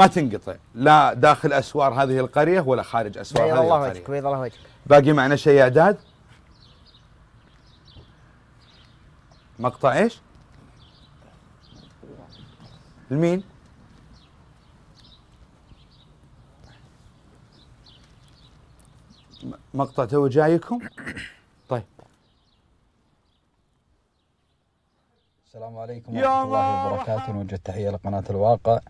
ما تنقطع لا داخل اسوار هذه القريه ولا خارج اسوار هذه الله القريه وجهك بيض الله وجهك باقي معنا شيء اعداد مقطع ايش؟ لمين؟ مقطع تو جايكم طيب السلام عليكم ورحمه الله وبركاته نوجه تحيه لقناه الواقع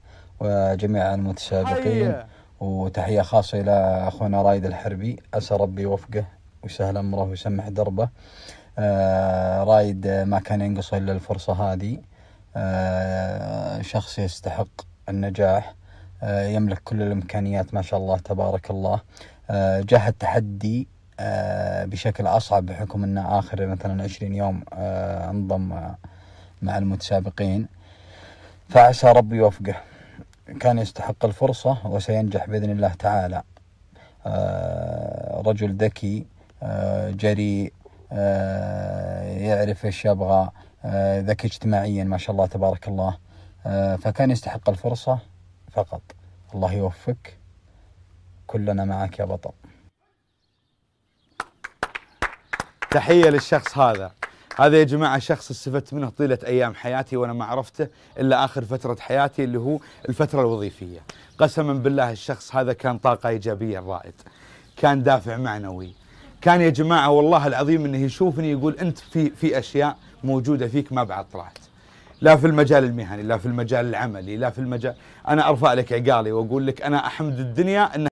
وجميع المتسابقين وتحية خاصة إلى أخونا رايد الحربي عسى ربي يوفقه ويسهل أمره ويسمح دربه آه رايد ما كان ينقص إلا الفرصة هذه آه شخص يستحق النجاح آه يملك كل الإمكانيات ما شاء الله تبارك الله آه جاه التحدي آه بشكل أصعب بحكم أنه آخر مثلا 20 يوم آه انضم مع المتسابقين فعسى ربي يوفقه كان يستحق الفرصة وسينجح بإذن الله تعالى آه، رجل ذكي آه، جريء آه، يعرف ايش يبغى ذكي اجتماعيا ما شاء الله تبارك الله فكان يستحق الفرصة فقط الله يوفقك كلنا معك يا بطل تحية للشخص هذا هذا يا جماعة شخص استفدت منه طيلة أيام حياتي وأنا ما عرفته إلا آخر فترة حياتي اللي هو الفترة الوظيفية قسما بالله الشخص هذا كان طاقة إيجابية رائد كان دافع معنوي كان يا جماعة والله العظيم أنه يشوفني يقول أنت في, في أشياء موجودة فيك ما بعد طلعت لا في المجال المهني لا في المجال العملي لا في المجال أنا أرفع لك عقالي وأقول لك أنا أحمد الدنيا أنه